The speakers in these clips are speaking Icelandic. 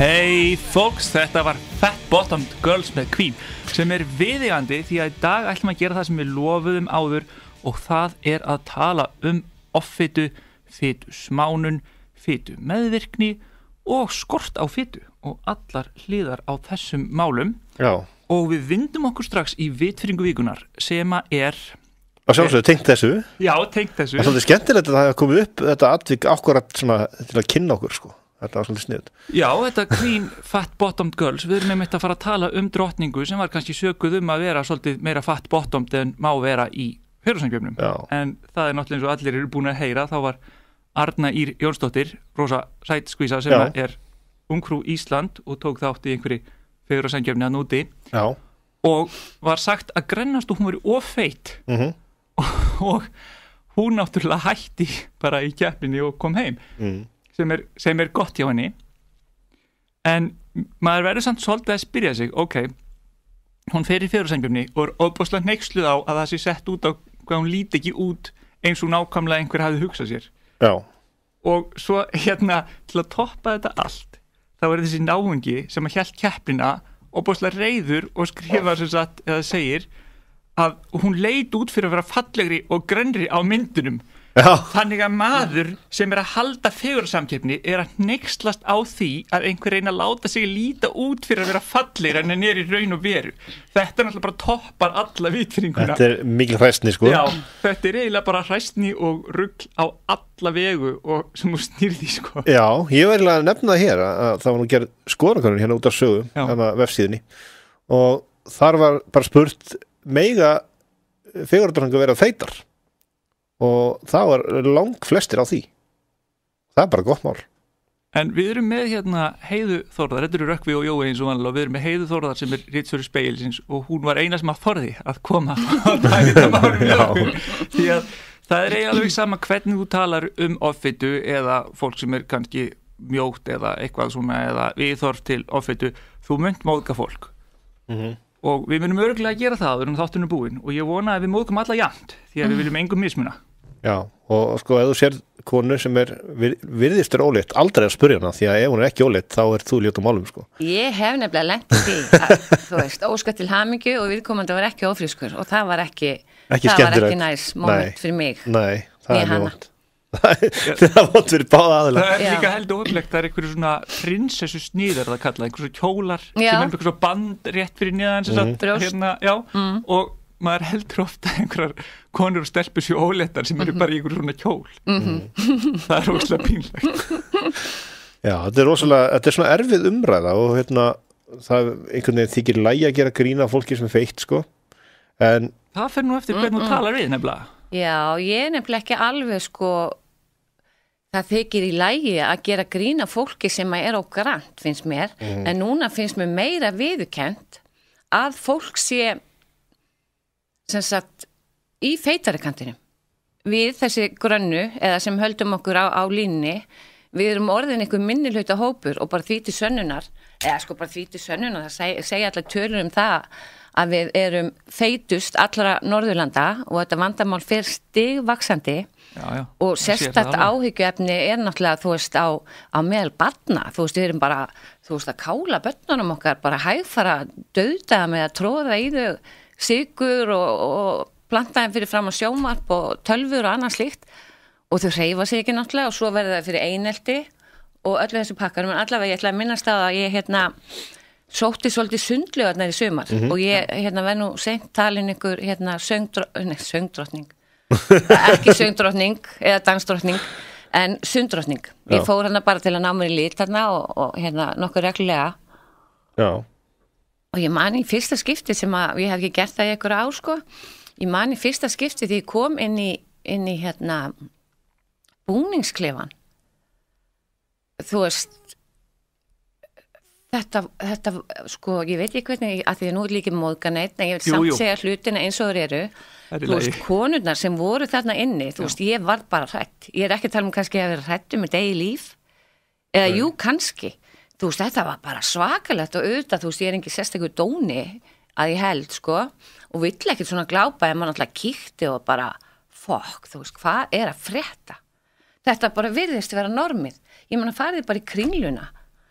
Hei fólks, þetta var Fat Bottomed Girls með Queen sem er viðigandi því að í dag ætlum að gera það sem við lofuðum áður og það er að tala um offitu, fytu smánun, fytu meðvirkni og skort á fytu og allar hlýðar á þessum málum Já. og við vindum okkur strax í vitfyringu vikunar sem að er og sjálfsögur tengt þessu Já, tengt þessu Það er svolítið skemmtilegt að það hefði komið upp þetta atvík akkurat til að kynna okkur sko þetta var svolítið sniðt Já, þetta clean fat bottomed girls við erum einmitt að fara að tala um drotningu sem var kannski sökuð um að vera svolítið meira fat bottomed en má vera í hörðarsangjumnum, en það er náttúrulega eins og allir eru búin að heyra, þá var Arna Ír Jónsdóttir, rosa sætskvísa sem er umkrú Ísland og tók þátt í einhverju hörðarsangjumni að núti Já. og var sagt að grennast og hún verið ofeitt mm -hmm. og, og hún náttúrulega hætti bara í keppinni og kom heim mm sem er, sem er gott hjá henni en maður verður samt svolítið að spyrja sig ok, hún fer í fjöðursengjumni og er óbúslega neiksluð á að það sé sett út á hvað hún líti ekki út eins og nákvæmlega einhver hafið hugsað sér Já. og svo hérna til að toppa þetta allt þá er þessi náðungi sem að hjælt keppina óbúslega reyður og skrifa sem sagt, eða segir að hún leit út fyrir að vera fallegri og grönri á myndunum Já. Þannig að maður sem er að halda fegurarsamkeppni er að nexlast á því að einhver reyna að láta sig líta út fyrir að vera fallir en en er í raun og veru. Þetta er náttúrulega bara toppar alla vitfinninguna. Þetta er mikil hræstni sko. Já, þetta er eiginlega bara hræstni og ruggl á alla vegu og sem úr snýrði sko. Já, ég var eiginlega að nefna það hér að það var nú gerð skorankarinn hérna út af sögu, hérna vefsíðinni og þar var bara spurt meiga fegurarsamkeppni að vera þeitar og það var lang flestir á því það er bara gott mál En við erum með hérna heiðu þorðar þetta eru Rökkvi og Jói eins og vanlega og við erum með heiðu þorðar sem er Rítsvöru Speilsins og hún var eina sem að þorði að koma að því að það er eiginlega ekki sama hvernig þú talar um offitu eða fólk sem er kannski mjótt eða eitthvað svona eða viðþorf til offitu, þú mynd móðka fólk mm -hmm. og við myndum örgulega að gera það við erum þáttunum búin og ég vona að við móðkum alla jæmt því að við mhm. viljum engum mismuna Já, og sko, ef þú sér konu sem er vir, virðistur ólitt, aldrei að spurja hana, því að ef hún er ekki ólitt, þá er þú ljótt á málum, sko. Ég hef nefnilega lengt því að, þú veist, óskatt til hamingu og viðkomandi var ekki ofrískur og það var ekki, ekki það var ekki næs móment fyrir mig. Nei, það er mjög vond. það er vond fyrir báða aðila. Það er líka held og oflegt, það er einhverju svona prinsessu snýðar, það kallað, einhverju kjólar já. sem er einhverju band rétt fyrir niðan, maður heldur ofta einhverjar konur og stelpur sér óletar sem eru mhm. bara í einhverjum svona kjól mm. það er óslega pínlegt Já, þetta er óslega þetta er svona erfið umræða og hérna það er einhvern veginn þykir lægi að gera grína fólki sem feitt sko en Það fyrir nú eftir hvernig mm -mm. þú talar við nefnilega Já, ég er nefnilega ekki alveg sko það þykir í lægi að gera grína fólki sem er á grant finnst mér mhm. en núna finnst mér meira viðkent að fólk sé sem sagt í feitarikantinu við þessi grönnu eða sem höldum okkur á, á línni við erum orðin einhver minnilöita hópur og bara því til sönnunar eða sko bara því til sönnunar það seg, segja allar tölur um það að við erum feitust allra Norðurlanda og þetta vandamál fyrir stigvaksandi já, já. og sérstatt áhyggjöfni er náttúrulega þú veist á, á meðal barna, þú veist við erum bara þú veist að kála börnunum okkar, bara hægfara döðdaða með að tróða í þau sigur og, og plantaðin fyrir fram á sjómarp og tölfur og annað slíkt og þau reyfa sig ekki náttúrulega og svo verða það fyrir einelti og öllu þessu pakkar, menn allavega ég ætla að minnast á að ég hérna sótti svolítið sundljóðarnar í sumar mm -hmm. og ég hérna verð nú seint talin ykkur hérna söngdró... Nei, söngdrótning ekki söngdrótning eða dansdrótning en sundrótning ég fór hérna bara til að ná mér í lít hérna og, og hérna nokkur reglulega Já og ég man í fyrsta skipti sem að ég hef ekki gert það í einhverja ár sko ég man í fyrsta skipti því ég kom inn í, inn í hérna búningsklefan þú veist Þetta, þetta, sko, ég veit ekki hvernig, að því að nú er líkið móðgan eitt, en ég vil jú, samt jú. segja hlutina eins og þér eru, er þú veist, konurnar sem voru þarna inni, þú veist, ég var bara hrætt, ég er ekki að tala um kannski að vera hrættu um með degi líf, eða Nei. jú, kannski, þú veist, þetta var bara svakalegt og auðvitað, þú veist, ég er ekki sérstaklega dóni að ég held, sko og vill ekkert svona glápa en maður alltaf kýtti og bara, fokk, þú veist hvað er að fretta? Þetta bara virðist að vera normið. Ég manna farið bara í kringluna.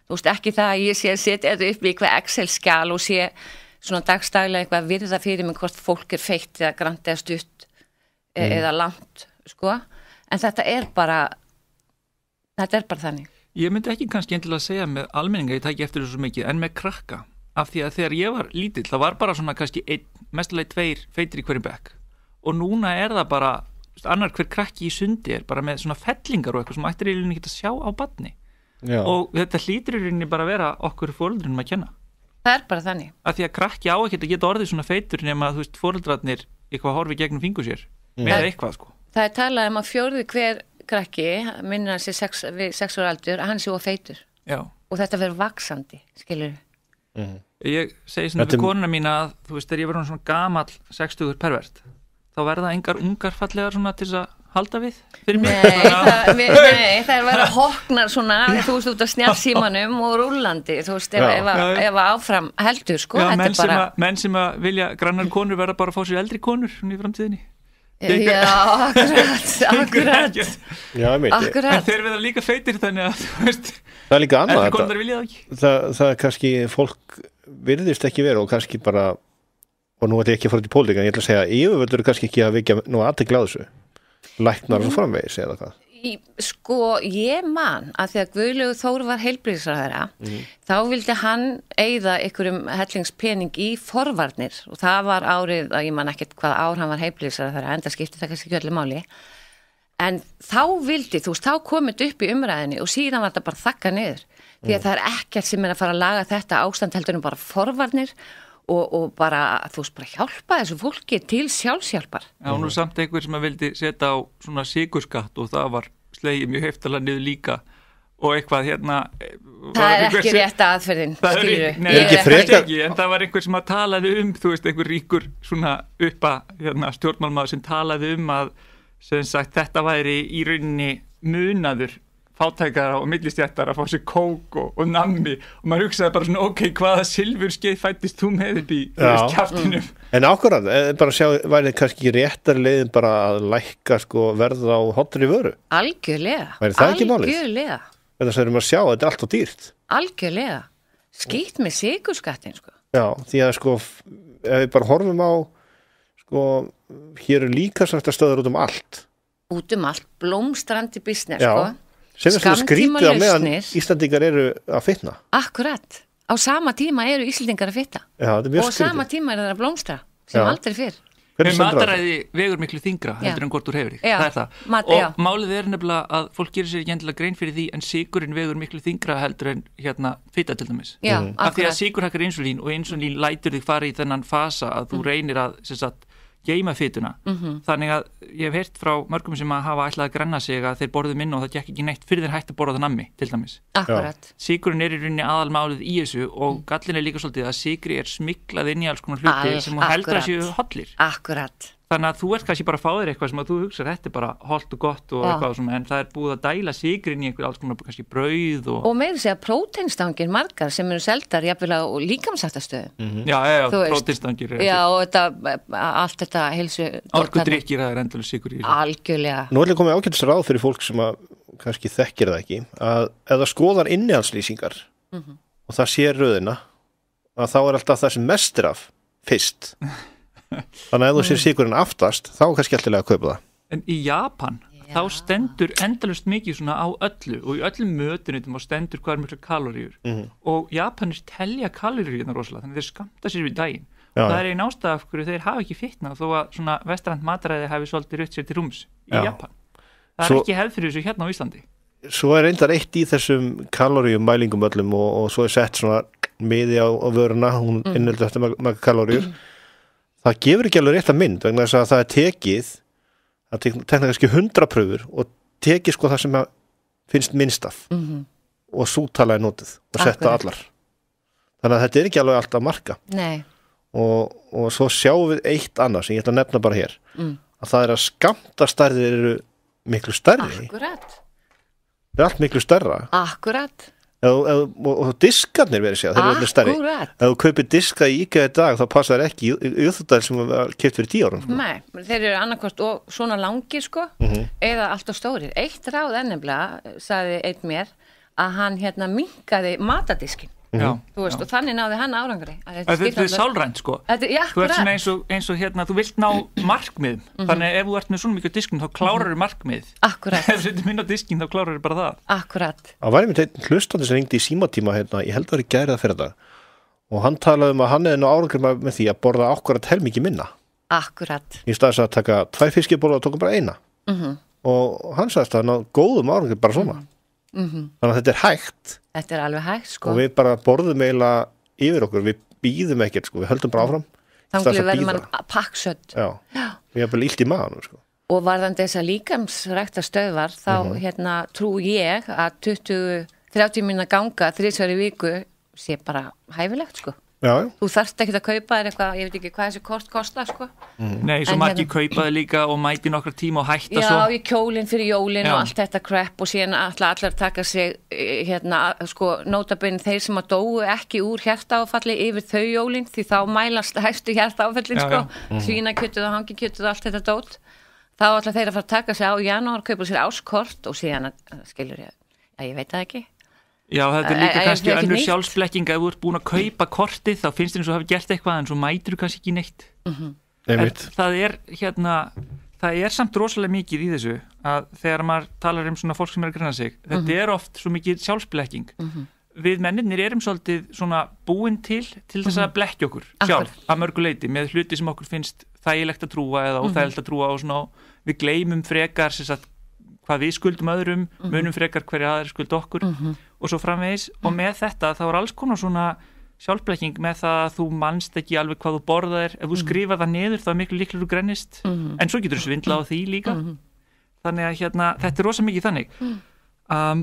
Þú veist, ekki það að ég sé að setja þetta upp í eitthvað Excel-skjál og sé svona dagstælega eitthvað virða fyrir mig hvort fólk er feitt eða grand eða stutt e- mm. eða langt, sko en þetta er bara þetta er bara þannig Ég myndi ekki kannski endilega segja með almenninga ég tæki eftir þessu mikið en með krakka af því að þegar ég var lítill það var bara svona kannski ein, mestulegi tveir feitir í hverjum bekk og núna er það bara annar hver krakki í sundi er bara með svona fellingar og eitthvað sem ættir í rauninni ekki að sjá á badni Já. og þetta hlýtir í rauninni bara að vera okkur fóröldrinum að kenna Það er bara þannig að Því að krakki á ekkert að geta orðið svona feitur nema að fóröldrarnir eitthvað horfi gegnum fingur sér með mm. eitthvað sko Það er talað um að fjórði hver krakki minna sér sex, við sex ára aldur að hann sé ofeitur og þetta verður vaksandi, skilur mm -hmm. ég segi svona fyrir konuna mín að þú veist, þegar ég verður svona gamal 60-ur pervert, þá verða engar ungar fallegar svona til þess að halda við fyrir mig nei, það, við, nei, það er verið að hokna svona þú veist út af snjálfsímanum og rúlandi þú veist, ef, ef, að, ef að áfram heldur sko, já, menn, sem bara... að, menn sem að vilja grannar konur verða bara að fá sér eldri konur í framtíðinni Já, akkurat, akkurat Já, ég meit En þeir verða líka feitir þannig að veist, Það er líka annað þetta það, það er kannski, fólk virðist ekki vera og kannski bara og nú ætlum ég ekki að fara til pólitíkan, ég ætla að segja ég verður kannski ekki að vikja nú aðtegla á þessu læknar og framvegis eða hvað Sko ég man að því að Guðlegu Þór var heilbríðsraðara mm -hmm. þá vildi hann eigða einhverjum hellingspening í forvarnir og það var árið að ég man ekkert hvað ár hann var heilbríðsraðara en það skipti það kannski ekki öllu máli en þá vildi þú veist þá komið upp í umræðinni og síðan var þetta bara þakka niður því að mm. það er ekkert sem er að fara að laga þetta ástand heldur en bara forvarnir og Og, og bara þú veist bara hjálpa þessu fólki til sjálfsjálpar Já, nú samt einhver sem að vildi setja á svona sigurskatt og það var slegið mjög heftala niður líka og eitthvað hérna eh, Það er ekki rétt aðferðin það er, nei, er ekki frekar ekki, en það var einhver sem að talaði um þú veist, einhver ríkur svona uppa hérna, stjórnmálmaður sem talaði um að sagt, þetta væri í rauninni munaður fátækara og millistjættara að fá sér kók og, og nammi og maður hugsaði bara svona ok, hvaða silfur skeið fættist þú með upp í kjartinum mm. En ákvarðan, eh, bara sjá, værið kannski ekki réttar leiðin bara að lækka sko, verða á hotri vöru Algjörlega, algjörlega Þetta sem við erum að sjá, þetta er allt og dýrt Algjörlega, skýtt með sigurskattin sko. Já, því að sko ef við bara horfum á sko, hér eru líka sagt að stöður út um allt Út um allt, blómstrandi business Já. sko sem er svona skrítið á meðan Íslandingar eru að fitna Akkurat, á sama tíma eru Íslandingar að fitta og á sama tíma er það að blómstra sem já. aldrei fyrr Hvernig mataræði vegur miklu þingra heldur en hvort úr hefur það er það Mat, og málið er nefnilega að fólk gerir sér ekki endilega grein fyrir því en sigurinn vegur miklu þingra heldur en hérna fitta til dæmis já, mhm. af akkurat. því að sigur hakkar insulín og insulín lætur þig fara í þennan fasa að þú mm. reynir að sagt, geima fytuna mm -hmm. þannig að ég hef heyrt frá mörgum sem að hafa ætlað að granna sig að þeir borðu minna og það gekk ekki neitt fyrir þeir hægt að borða það nammi til dæmis. Akkurat. Sigurinn er í rauninni aðalmálið í þessu og mm. gallin er líka svolítið að Sigri er smiklað inn í alls konar hluti All, sem hún heldur að séu hollir. Akkurat þannig að þú ert kannski bara að fá þér eitthvað sem að þú hugsa þetta er bara holdt og gott og eitthvað sem, en það er búið að dæla sigrin í einhver alls konar kannski brauð og... Og með þess að próteinstangir margar sem eru seldar jafnvel á líkamsættastöðu mm -hmm. Já, já, próteinstangir Já, og þetta, allt þetta helsu... Orkudrykkir, það er endurlega sigur í Algjörlega Nú er þetta komið ákveldisra á fyrir fólk sem að kannski þekkir það ekki að ef það skoðar innihalslýsingar mm -hmm. og það sé röðina, Þannig að ef þú sér sigurinn aftast þá kannski alltilega að kaupa það En í Japan, Já. þá stendur endalust mikið svona á öllu og í öllum mötunitum á stendur hvað er mjög kaloríur mm -hmm. og Japanir telja kaloríurna rosalega, þannig að þeir skamta sér við daginn Já. og það er einn ástæða af hverju þeir hafa ekki fitna þó að svona vestrand matræði hafi svolítið rutt sér til rúms í Já. Japan Það er svo, ekki hefð fyrir þessu hérna á Íslandi Svo er reyndar eitt í þessum kaloríum mælingum öllum og, og svo er sett svona miði á, á vöruna, hún mm. innöldu eftir makka kaloríur mm það gefur ekki alveg rétt að mynd vegna þess að það er tekið það tekna kannski hundra pröfur og tekið sko það sem finnst minnst af mm -hmm. og svo tala í nótið og Akkurat. setja allar þannig að þetta er ekki alveg alltaf marka og, og svo sjáum við eitt annað sem ég ætla að nefna bara hér mm. að það er að skamtastærðir eru miklu stærri Akkurat. það er allt miklu stærra Akkurat og diskarnir verið sér þeir eru allir stærri ef þú kaupir diska í íkjöðu dag þá passa það ekki í öðvitaðin sem var kjöpt fyrir tíu árum sko. Nei, þeir eru annarkvæmst og svona langir sko mm -hmm. eða allt á stórir eitt ráð ennumlega, saði einn mér að hann hérna minkaði matadiskin Mhm. Veist, og þannig náði hann árangri þetta er sálrænt sko já, þú ert svona eins og, eins og hérna, þú vilt ná markmið mm -hmm. þannig að ef þú ert með svona mikið diskinn þá klárar þau mhm. markmið ef þú ert minna diskinn þá klárar þau bara það Akkurat. Það var einmitt einn hlustandi sem ringdi í símatíma hérna, ég held að það er gerðað fyrir það og hann talaði um að hann hefði ná árangri með því að borða akkurat helmikið minna Akkurat. í staðis að taka tvær fiskibóla og tóka bara eina mm -hmm. og hann sagðist að hann náði góðum árangri bara svona mm -hmm mm -hmm. þannig að þetta er hægt þetta er alveg hægt sko og við bara borðum eiginlega yfir okkur við býðum ekkert sko, við höldum bara áfram þannig að verður mann pakksött við erum bara lílt í maður sko og varðan þess að líkamsrækta stöðvar þá mm -hmm. hérna trú ég að 20-30 minna ganga þrísverju viku sé bara hæfilegt sko Já. Þú þarft ekki að kaupa þér eitthvað, ég veit ekki hvað þessi kort kostar sko. Mm. Nei, svo margir hérna, kaupaði líka og mæti nokkra tíma og hætta já, svo. Já, í kjólinn fyrir jólinn og allt þetta krepp og síðan allar, allar taka sig, eh, hérna, sko, nótabinn þeir sem að dóu ekki úr hértaáfalli yfir þau jólinn því þá mælast hægstu hértaáfallin sko, mhm. svínakjötuð og hangikjötuð og allt þetta dót. Þá allar þeir að fara að taka sig á janúar, kaupa sér áskort og síðan, eh, skilur ég, að ég veit það ekki Já, þetta er líka kannski önnur sjálfsblekking að þú ert búin að kaupa kortið þá finnst þér eins og hafa gert eitthvað en svo mætir þú kannski ekki neitt mm -hmm. en, það er hérna það er samt rosalega mikið í þessu að þegar maður talar um svona fólk sem er að grana sig mm -hmm. þetta mhm. er oft svo mikið sjálfsblekking mm -hmm. við menninir erum svolítið svona búin til til þess að mhm. blekja okkur sjálf að mörguleiti með hluti sem okkur finnst þægilegt að trúa eða mhm. óþægilegt að trúa og svona við gleymum frekar hvað við skuldum öðrum munum frekar hverja aðeins skuld okkur og svo framvegis og með þetta þá er alls konar svona sjálfblæking með það að þú mannst ekki alveg hvað þú borðaðir, ef þú mm. skrifa það niður þá er miklu líklu grennist mm -hmm. en svo getur þú svindla á mhm. því líka mm -hmm. þannig að hérna, þetta er rosa mikið þannig mhm. um,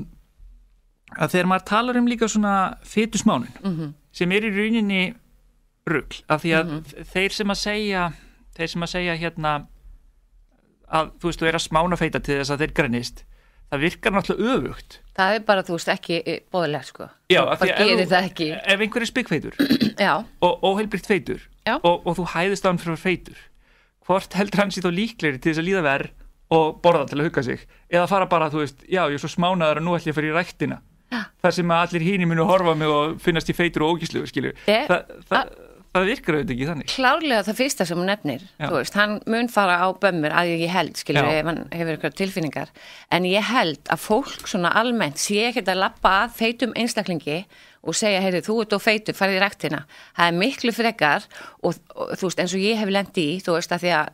að þegar maður talar um líka svona fétusmánun -hmm. sem er í rauninni rugg, af því að mhm. þeir sem að segja þeir sem að segja hérna að þú veist, þú er að smána feita til þess að þeir grennist það virkar náttúrulega öfugt það er bara, þú veist, ekki eh, bóðilega sko. já, af því að ef, ef einhver er spikfeitur og óheilbyrgt feitur og, og þú hæðist á hann fyrir feitur hvort heldur hann sér þá líkleri til þess að líða verð og borða til að huga sig eða fara bara, þú veist, já, ég er svo smánaður og nú ætlum ég að fyrir rættina já. þar sem allir hínir munu horfa mig og finnast í feitur og ógíslu, skilju Þa, það það virkar auðvitað ekki þannig klárlega það fyrsta sem hún nefnir veist, hann mun fara á bömmur að ég held skilur, ef hann hefur eitthvað tilfinningar en ég held að fólk svona almennt sé ekkert að lappa að feitum einstaklingi og segja, heyrðu, þú ert á feitur, farið í rættina það er miklu frekar og, og þú veist, eins og ég hef lend í þú veist, að því að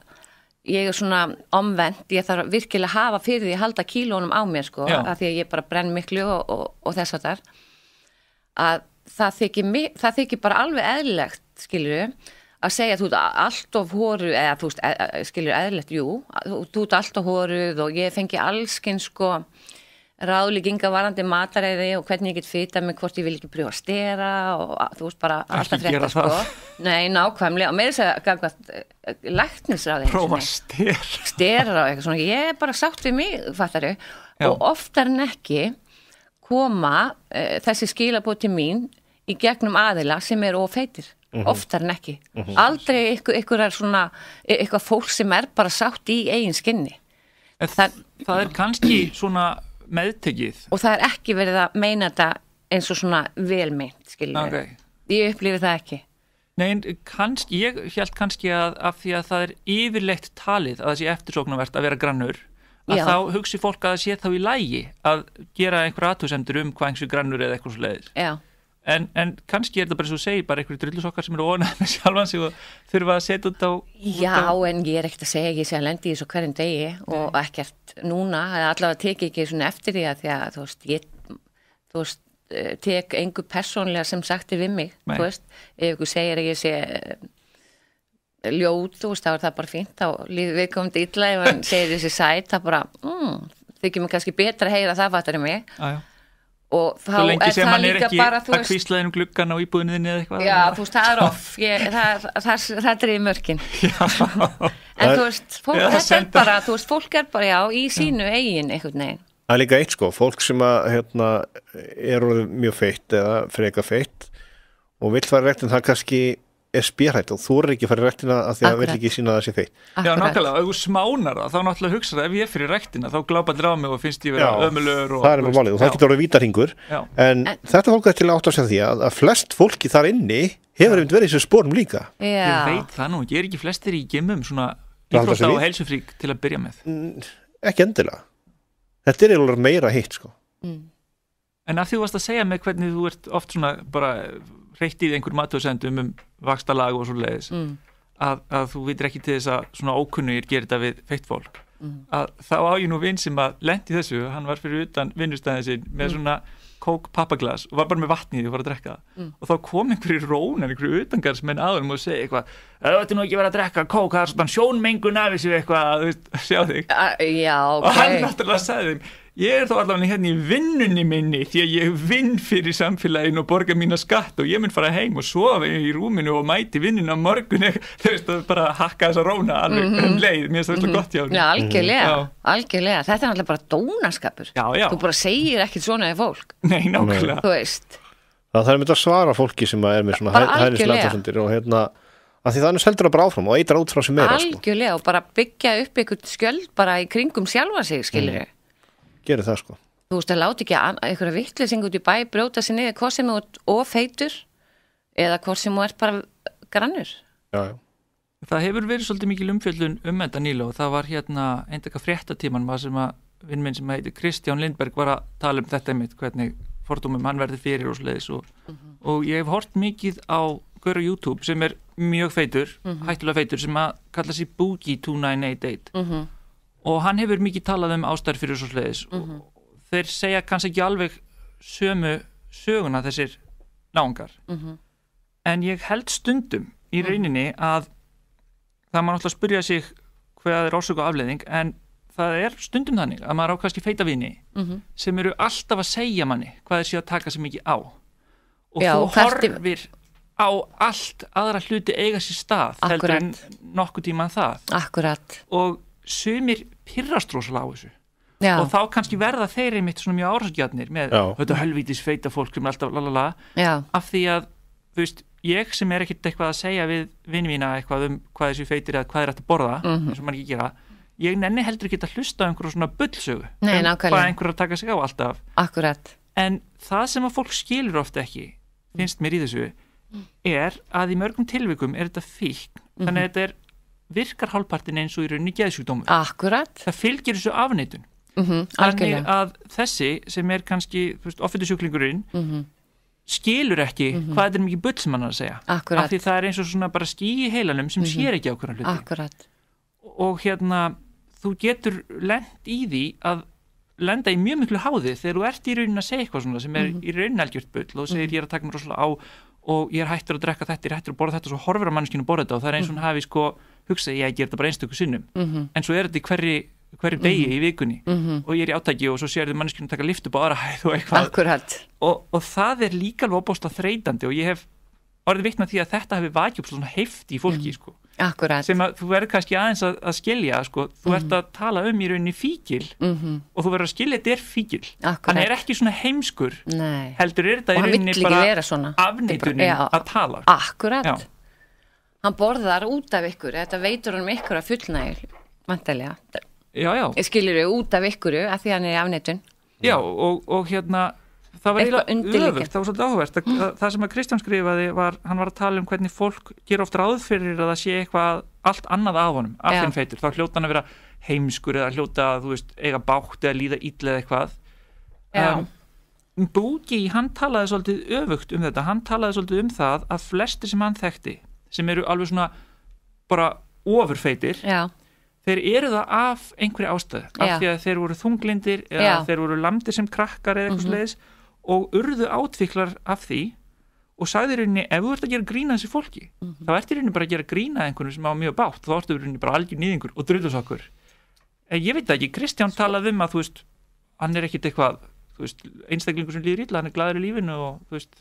ég er svona omvend, ég þarf virkilega að hafa fyrir því að halda kílónum á mér sko, Já. að því að ég bara brenn miklu og, og, og þess að það þykir bara alveg eðlilegt eðlilegt skiluru að segja þú ert alltof hóruð eða þú veist e- e- skilur eðlert, jú þú ert alltof hóruð og ég fengi allskinn sko ráðlíkinga varandi mataræði og hvernig ég get fýta með hvort ég vil ekki prjóða að stera og þú veist bara alltaf frekta sko það. Nei, nákvæmlega og með þess að eh, læknisræði Prófa að stera Stera og eitthvað svona, ég er bara sátt við mig fattaru Já. og oftar en ekki koma uh, þessi skilabóti mín í gegnum aðila sem er ofeitir mm -hmm. oftar en ekki mm -hmm. aldrei ykkur er svona e- eitthvað fólk sem er bara sátt í eigin skinni það, það er kannski svona meðtegið og það er ekki verið að meina þetta eins og svona velmeint skiljið okay. ég upplýfi það ekki Nein, kannski, ég held kannski að, að því að það er yfirlegt talið að það sé eftirsóknarvert að vera grannur að Já. þá hugsi fólk að það sé þá í lægi að gera einhver aðtúsendur um hvað einhversu grannur eða eitthvað svo leiðis. Já. En, en kannski er þetta bara svo að segja bara einhverju drullusokkar sem eru ónað með sjálfan sig og þurfa að setja út á Já, út á... en ég er ekkert að segja ekki sem að lendi í þessu hverjum degi og Nei. ekkert núna, allavega teki ekki svona eftir því að því að þú veist, ég þú veist, eh, tek einhver personlega sem sagtir við mig, Nei. þú veist ef einhver segir að ég sé eh, ljóð, þú veist, þá er það bara fínt þá líður við komum til illa ef hann segir þessi sæt, það bara, mmm, þykir mér kannski betra að heyra það fattar ég mig og þá er það líka ekki, bara þú veist, að kvíslaðinum glukkan á íbúðinni eða eitthvað já þú veist það er off ég, það, það, það, það er í mörkin en þú veist fólk, já, þetta er bara, þú veist fólk er bara já í sínu já. eigin einhvern veginn það er líka eitt sko, fólk sem að hérna, er mjög feitt eða freka feitt og vill fara vekt en það kannski er spjærætt og þú er ekki að fara í rektina af því að það vil ekki sína það sé þeitt Já, nákvæmlega, ef þú smánar það, þá náttúrulega hugsa það ef ég er fyrir rektina, þá glápaður á mig og finnst ég verið ömulögur og... Það er mjög málið og það getur orðið vítarhingur en, en þetta fólk er til að átt á sig því að, að flest fólki þar inni hefur einmitt verið í þessu spórum líka Já. Ég veit það nú, ég er ekki flestir í gemum svona ífróta og helsufrík til að byrja með mm, sko. mm. En af því þú varst að segja mig hvernig þú ert oft svona bara reyttið einhver maturðsendum um vakstalag og svo leiðis mm. að, að þú vitir ekki til þess að svona ókunnugir gerir þetta við feitt fólk mm. að þá á ég nú vinn sem að lendi þessu, hann var fyrir utan vinnustæðin sin með mm. svona kók pappaglas og var bara með vatnið og var að drekka mm. og þá kom einhverju rónar, einhverju utangarsmenn aðum og segi eitthvað það ætti nú ekki verið að drekka kók, það er svona sjónmengun af þessu eitthvað, þú veist, sjá þig A, já, okay. og hann náttúrulega sagði þeim ég er þá allavega hérna í vinnunni minni því að ég vinn fyrir samfélagin og borga mína skatt og ég mynd fara heim og sofa í rúminu og mæti vinnun á morgun þau veist að bara hakka þess að róna alveg mm -hmm. um leið, mér finnst það mm -hmm. gott hjá hún Já, algjörlega, mm -hmm. algjörlega, þetta er alveg bara dónaskapur, já, já. þú bara segir ekkert svona í fólk. Nei, nákvæmlega Það er myndið að svara fólki sem er með svona hæðislega og hérna Að því þannig heldur það bara áfram og eitthvað út frá sem meira. Sko. Algjörlega sko. og bara byggja upp einhvern skjöld bara í kringum sjálfa sig, skiljið. Mm gerir það sko Þú veist að láti ekki einhverja vittlising út í bæ brjóta sér niður hvort sem þú ert ofeitur eða hvort sem þú ert bara grannur já, já. Það hefur verið svolítið mikil umfjöldun um þetta nýla og það var hérna eindaka fréttatíman sem að vinnminn sem heitir Kristján Lindberg var að tala um þetta einmitt hvernig fordómum hann verði fyrir og sliðis og, mm -hmm. og ég hef hort mikið á Gaur á YouTube sem er mjög feitur mm -hmm. hættulega feitur sem að kalla sér Boogie 2988 mm -hmm og hann hefur mikið talað um ástæður fyrir svo sleiðis mm -hmm. og mhm. þeir segja kannski ekki alveg sömu söguna þessir náungar mm -hmm. en ég held stundum í mhm. rauninni að það er maður alltaf að spurja sig hvað er ásöku afleðing en það er stundum þannig að maður ákvæmst í feitavinni mm -hmm. sem eru alltaf að segja manni hvað er síðan að taka sem ekki á og Já, þú horfir á allt aðra hluti eiga sér stað Akkurat. heldur en nokkuð tíma það Akkurat. og sumir pirrastrósla á þessu Já. og þá kannski verða þeir einmitt svona mjög áraskjarnir með þetta helvítis feita fólk sem er alltaf lalala af því að, þú veist, ég sem er ekkert eitthvað að segja við vinnvína eitthvað um hvað þessu feitir eða hvað er þetta að borða mm -hmm. eins og mann ekki gera, ég nenni heldur ekki að hlusta einhverju svona bullsögu Nei, um hvað einhverju að taka sig á alltaf Akkurat. en það sem að fólk skilur ofta ekki, finnst mér í þessu mm. er að í mörgum tilvikum er þetta fíkn, þannig mhm. að þetta er virkar hálfpartin eins og í rauninni geðsjúkdómur. Akkurat. Það fylgir þessu afneitun. Mm -hmm, Þannig að þessi sem er kannski ofittusjúklingurinn mm -hmm. skilur ekki mm -hmm. hvað er mikið bull sem hann er að segja. Akkurat. Af því það er eins og svona bara skí í heilanum sem mhm. sér ekki ákveðan hluti. Akkurat. Og hérna þú getur lend í því að lenda í mjög miklu háði þegar þú ert í rauninni að segja eitthvað svona sem er mhm. í rauninni algjört bull og segir mhm. ég er að taka mér rosalega á og ég er hættur að drekka þetta, ég er hættur að borða þetta og svo horfur að manneskinu borða þetta og það er eins og hann hafi sko hugsa ég að gera þetta bara einstaklega sinnum mm -hmm. en svo er þetta í hverri, hverri degi mm -hmm. í vikunni mm -hmm. og ég er í átæki og svo sér þið manneskjum að taka lift upp á aðra hæð og eitthvað og, og það er líka alveg opást að þreitandi og ég hef orðið vittna því að þetta hefur vakið upp svona hefti í fólki mhm. sko. sem að þú verður kannski aðeins að, að skilja sko. þú ert mhm. að tala um í rauninni fíkil mhm. og þú verður að skilja þetta er fíkil hann er ekki svona heimskur Nei. heldur er þetta í rauninni bara afneitunum að tala Akkurat. Já hann borðar út af ykkur þetta veitur hann um ykkur að fullnægjur vantarlega skilur þau út af ykkur að því hann er í afnettun já og, og hérna það var eiginlega öðvöld, það var svolítið áhverst mm. það, það sem að Kristján skrifaði var hann var að tala um hvernig fólk ger ofta ráð fyrir að það sé eitthvað allt annað af honum af þinn feitur, þá hljóta hann að vera heimskur eða hljóta að þú veist eiga bátt eða líða íll eða eitthvað um, Búgi, hann talaði svolítið öfugt um þetta, hann talaði svolítið um það að flesti sem hann þekkti sem eru alveg svona bara ofurfeitir Já. þeir eru það af einhverju ástöð af Já. því að þeir voru þunglindir eða Já. þeir voru landir sem krakkar eða eitthvað mm -hmm. sliðis og urðu átviklar af því og sagði rauninni ef þú ert að gera grína þessi fólki mm -hmm. þá ertu rauninni bara að gera grína einhvern sem á mjög bátt þá ertu rauninni bara algjör nýðingur og drullusokkur ég veit ekki, Kristján sko- talaði um að þú veist hann er ekkit eitthvað veist, einstaklingur sem líður illa, hann er gladur í lífinu og veist,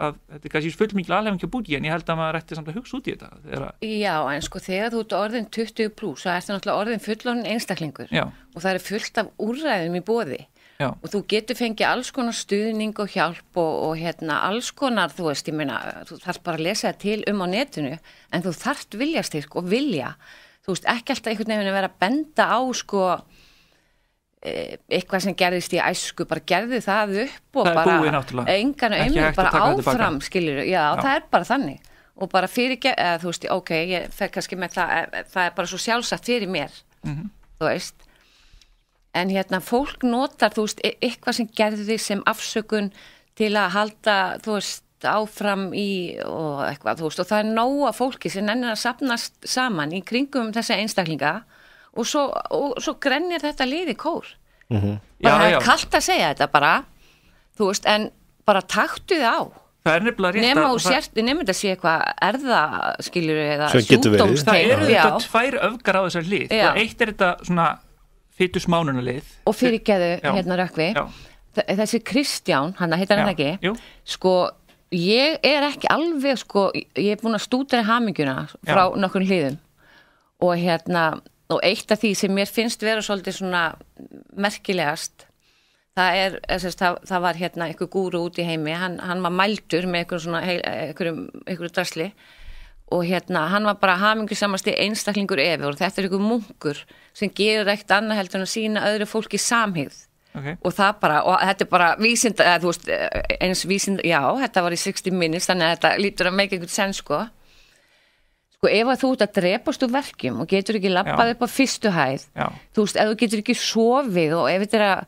að, þetta er kannski full mikið alhefningja búti en ég held að maður ætti samt að hugsa út í þetta þeirra... Já, en sko þegar þú ert orðin 20 pluss, það ert náttúrulega orðin fullon einstaklingur Já. og það er fullt af úræðum í bóði Já. og þú getur fengið alls konar stuðning og hjálp og, og hérna alls konar þú veist, ég meina, þú þarf bara að lesa til um á netinu, en þú þarft viljastyrk og vilja, þú veist, ekki alltaf einhvern veginn að vera benda á sko Eh, eitthvað sem gerðist í æsku bara gerði það upp og það bara engan og einnig bara áfram skiljur, já, já það er bara þannig og bara fyrir, eða, þú veist, ok ég fer kannski með það, eh, eh, það er bara svo sjálfsagt fyrir mér, mm -hmm. þú veist en hérna fólk notar þú veist, e-, eitthvað sem gerði sem afsökun til að halda þú veist, áfram í og eitthvað, þú veist, og það er nóga fólki sem ennir að sapnast saman í kringum þessa einstaklinga og svo, og svo grennir þetta liði kór mm -hmm. bara það er kallt að segja þetta bara þú veist, en bara taktu þið á það er nefnilega rétt nema og sérstu, nema þetta sé eitthvað erðaskiljur eða sjúkdómstegur það eru þetta tvær öfgar á þessar lið já. og eitt er þetta svona fyrir smánunarlið og fyrir geðu hérna rökvi þessi Kristján, hann heitar hann ekki Jú. sko ég er ekki alveg sko, ég er búin að stúta í haminguna frá nokkur hliðum og hérna og eitt af því sem mér finnst vera svolítið svona merkilegast það er, þess, eh, það, það var hérna einhver gúru út í heimi, hann, hann var mældur með einhver svona, eh, einhverju drasli og hérna hann var bara hamingu samast í einstaklingur efi og þetta er einhver munkur sem gerur eitt annað heldur en að sína öðru fólki samhigð okay. og það bara, og þetta er bara vísind, eða þú veist, eh, eins vísind já, þetta var í 60 minutes, þannig að þetta lítur að meika einhvern senn sko Sko ef að þú ert að drepast úr verkjum og getur ekki lappað upp á fyrstu hæð, Já. þú veist, ef þú getur ekki sofið og ef þetta er að,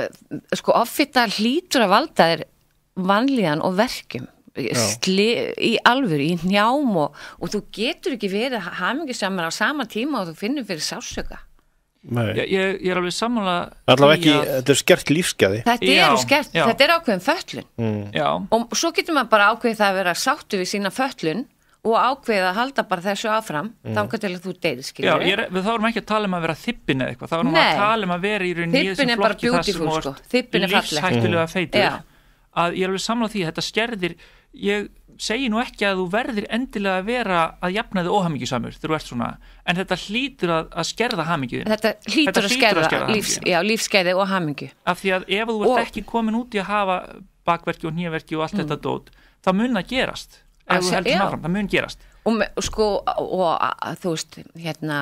eh, sko ofittar hlýtur að valda þér vanlíðan og verkjum Sli, í alvöru, í njám og, og þú getur ekki verið að hafa mikið saman á sama tíma og þú finnir fyrir sásöka. Ég, ég, ég er alveg sammála allaveg ekki, að... þetta er skert lífsgæði þetta já, er skert, já. þetta er ákveðin föllun mm. og svo getur maður bara ákveðið það að vera sáttu við sína föllun og ákveða að halda bara þessu áfram mm. þá kannski til að þú deyðir, skiljur Já, ég, þá erum við ekki að tala um að vera þippin eða eitthvað þá erum við að tala um að vera í rauninni þippin er bara bjútifúl, sko, þippin er lífshættulega mm. feitur mm. að ég er alveg samláð því að þetta skerðir ég segi nú ekki að þú verðir endilega að vera að jafna þið óhamingjusamur þegar þú ert svona, en þetta hlýtur að, að skerða hamingjum þetta hlýtur að skerða lífskeiði og hamingju af því að ef þú ert ekki komin út í að hafa bakverki og nýjaverki og allt mm. þetta dót, það mun að gerast ef þú heldur náfram, það mun gerast og, sko, og þú veist hérna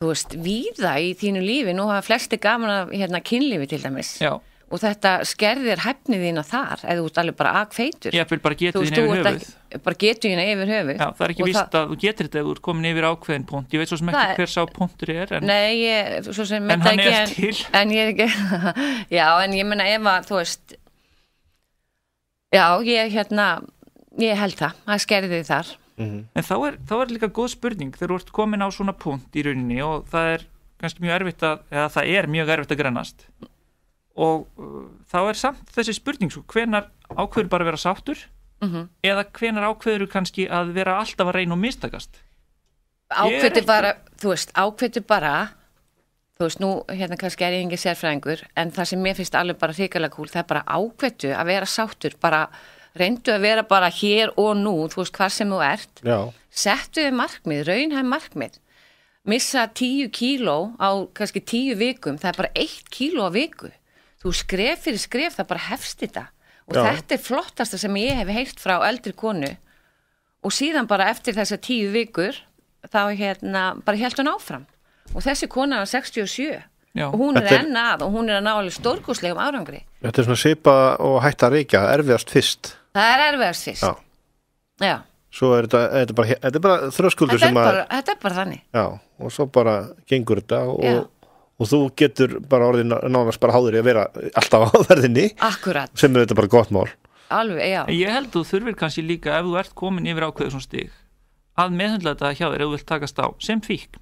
þú veist, víða í þínu lífi nú hafa flesti gaman að hérna, kynlífi til dæmis Já. og þetta skerðir hefnið þína þar, eða þú ert alveg bara agfeitur ég vil bara geta þína yfir höfuð ekki, bara geta þína yfir höfuð Já, það er ekki og víst það... að þú getur þetta ef þú ert komin yfir ákveðin punkt ég veit svo sem ekki er... hver sá punktur er en, Nei, ég, en hann ekki, er en, til en ég er ekki Já, en ég menna ef að þú veist Já, ég hérna Ég held það, það skerði þið þar. Mm -hmm. En þá er, þá er líka góð spurning þegar þú ert komin á svona punkt í rauninni og það er kannski mjög erfitt að, eða það er mjög erfitt að grannast og uh, þá er samt þessi spurning svo hvenar ákveður bara að vera sáttur mm -hmm. eða hvenar ákveður kannski að vera alltaf að reyna og mistakast? Ákveður bara, þú veist, ákveður bara þú veist, nú hérna kannski er ég engið sérfræðingur en það sem mér finnst alveg bara þykarlega cool það er bara ákvetu að vera sáttur bara reyndu að vera bara hér og nú, þú veist hvað sem þú ert, Já. settu við markmið, raunhæg markmið, missa tíu kíló á kannski tíu vikum, það er bara eitt kíló á viku, þú skref fyrir skref, það bara hefst þetta og Já. þetta er flottasta sem ég hef heilt frá eldri konu og síðan bara eftir þessa tíu vikur þá hérna bara held hún áfram og þessi kona var 67 Já. og hún er, er enn að og hún er að ná alveg stórkúslegum árangri Þetta er svona sipa og hætta að reykja erfiðast fyrst það er erfiðast fyrst já. Já. svo er þetta, þetta, er bara, þetta er bara þröskuldur þetta er, bara, að, þetta er bara þannig já, og svo bara gengur þetta og, og þú getur bara orðin nánast bara háður í að vera alltaf á verðinni Akkurat. sem er þetta bara gott mál Alveg, ég held að þú þurfir kannski líka ef þú ert komin yfir ákveðu svona stig að meðhandla þetta hjá þér ef þú vilt takast á sem fíkn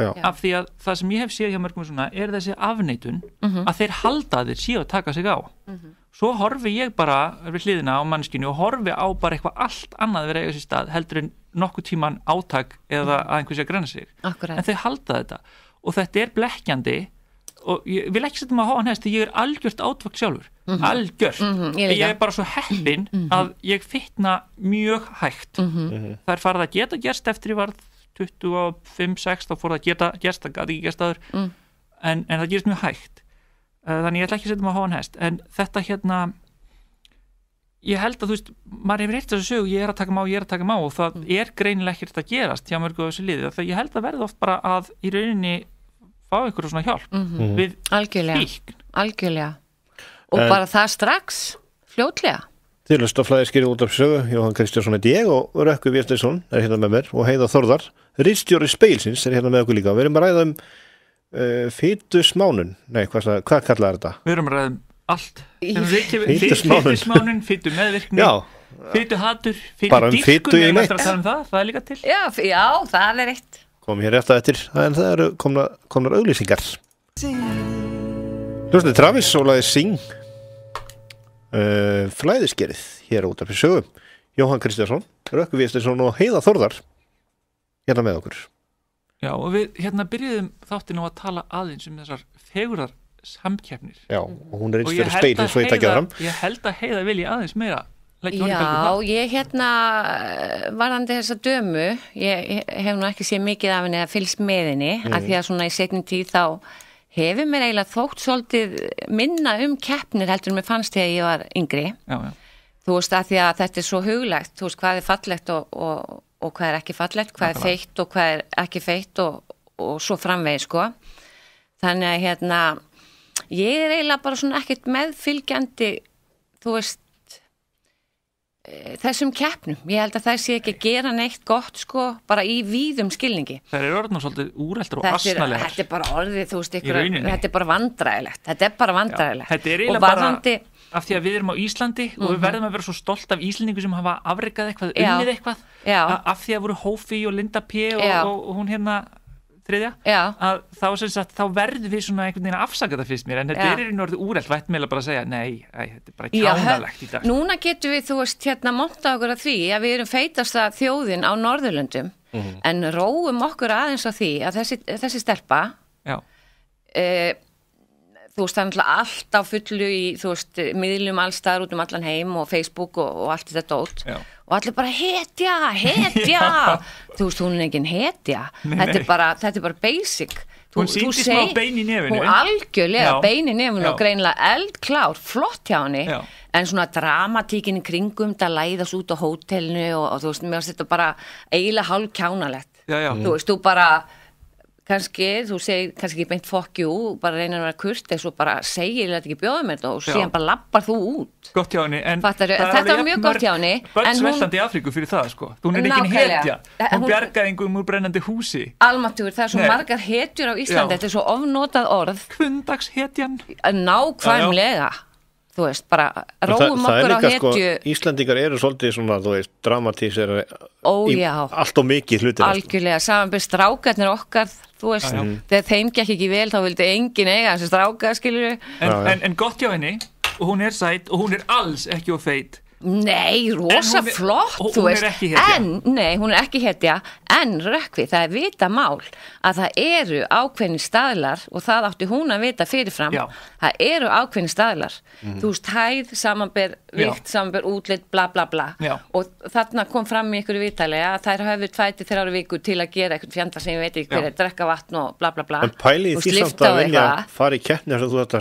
Já. af því að það sem ég hef séð hjá mörgum svona er þessi afneitun mm -hmm. að þeir halda að þeir síðan taka sig á mm -hmm svo horfi ég bara við hliðina á mannskinu og horfi á bara eitthvað allt annað verið eiga sér stað heldur en nokkuð tíman átak eða mhm. að einhversi að græna sig Akkurat. en þau halda þetta og þetta er blekkjandi og ég vil ekki setja maður að hóa hann hefst því ég er algjört átvökt sjálfur mm -hmm. algjört, mm -hmm. ég, ég er bara svo heppin mm -hmm. að ég fitna mjög hægt mhm. Mhm. það er farið að geta gerst eftir ég var 25-6 þá fór það að geta gerst, það gæti ekki gerst aður en, en það gerist mjög hægt Eh, þannig ég ætla ekki að setja maður á hann hest en þetta hérna ég held að þú veist, maður hefur eitt þessu sög ég er að taka má, ég er að taka má og það mm. er greinileg ekkert að gerast hjá mörgu af þessu liði þá ég held að verði oft bara að í rauninni fá einhverju svona hjálp mm -hmm. við algjörlega. fíkn algjörlega. og en, bara það strax fljótlega Til að staflaði skýri út af sögu Jóhann Kristjánsson er ég og Rökkur Vestesson er hérna með mér og Heiða Þorðar Rýstjóri Speilsins er hérna með okkur líka við erum að ræða um Eh, fýtusmánun, nei hvað, hvað kallar þetta? Við erum ræðum allt fýtusmánun, fýtu meðvirkni fýtu hatur, um fýtu dískun við erum alltaf að tala um það, það er líka til já, já það er eitt komum hér eftir eftir, en það eru komnar, komnar auglýsingar Hlusni Travis, Ólaði Sing uh, eh, Flæðiskerið hér út af fyrir sögum Jóhann Kristjánsson, Rökkvi Vistinsson og Heiða Þorðar hérna með okkur Já og við hérna byrjuðum þáttinn á að tala aðeins um þessar fegurar samkjæfnir Já og mhm. hún er einstverð speil eins og þetta gæðram Ég held að heiða vilja aðeins meira Lækjum Já ég hérna eh, varandi þessa dömu ég hef nú ekki séð mikið af henni að fylgst með henni mm. af mhm. því að svona í setnum tíð þá hefur mér eiginlega þótt svolítið minna um keppnir heldur mér fannst þegar ég var yngri já, já. þú veist að því að þetta er svo huglegt þú veist hvað er fallegt og, og og hvað er ekki fallegt, hvað Nákvæmlega. er feitt og hvað er ekki feitt og, og svo framvegi sko. Þannig að hérna ég er eiginlega bara svona ekkert meðfylgjandi þú veist e, þessum keppnum. Ég held að það sé ekki að gera neitt gott sko bara í víðum skilningi. Það er orðin og svolítið úreldur og asnalegar. Þetta er bara orðið þú veist ykkur, þetta er bara vandræðilegt. Þetta er bara vandræðilegt. Já, þetta er eiginlega bara af því að við erum á Íslandi mm -hmm. og við mhm. verðum að vera svo stolt af Íslandingu sem hafa afreikað eitthvað, unnið eitthvað af því að voru Hófi og Linda P og, og, og hún hérna þriðja, að þá, sagt, þá verðum við svona einhvern veginn að afsaka það fyrst mér en þetta er í norðu úrælt, vært meila bara að segja nei, æ, þetta er bara kjánalegt í dag Núna getur við, þú veist, hérna monta okkur að því að við erum feitast að þjóðin á Norðurlöndum, mm -hmm. en róum okkur aðeins á því að þessi, þessi stelpa e, þú veist, það er náttúrulega allt á fullu í, þú veist, miðlum allstaðar út um allan heim og Facebook og, og allt þetta út Já. og allir bara hetja, hetja þú veist, hún er enginn hetja nei, nei. Þetta, er bara, þetta er bara basic þú, hún síndi smá bein í nefnu hún algjörlega Já. bein í nefnu og greinlega eldklár, flott hjá henni Já. en svona dramatíkinn kringum það læðast út á hótelnu og, og þú veist, mér finnst þetta bara eiginlega hálf kjánalett þú veist, þú bara kannski, þú segir kannski ekki beint fokkjú, bara reynar að vera kurtis og bara segir þetta ekki bjóðum þetta og síðan bara lappar þú út gott hjá henni, en Fattar, þetta var mjög gott hjá henni bönnsveldandi í Afríku fyrir það sko hún er ekki héttja, hún bjargaði einhverjum úr brennandi húsi almatúr, það er svo Nei. margar héttjur á Íslandi, Já. þetta er svo ofnotað orð kundags héttjan nákvæmlega Já þú veist, bara róum okkur á sko, hetju sko, Íslandingar eru svolítið svona, þú veist, dramatísir eh, allt og mikið hlutir sko. algjörlega, samanbyrst strákarnir okkar þú veist, já, já. þegar þeim gekk ekki vel þá vildi engin eiga þessi strákar, skiljur en, en, en gott hjá henni, hún er sætt og hún er alls ekki ofeit Nei, rosa er, flott og, hún en, nei, hún er ekki hetja en rökkvi, það er vita mál að það eru ákveðni staðlar og það átti hún að vita fyrirfram Já. það eru ákveðni staðlar mm. þú veist, hæð, samanber, vikt Já. samanber, útlitt, bla bla bla Já. og þarna kom fram í ykkur vitalega að þær hafið tvæti þrjáru viku til að gera eitthvað fjandar sem ég veit ekki hverja, drekka vatn og bla bla bla en pæli því samt að vilja fara í keppni þetta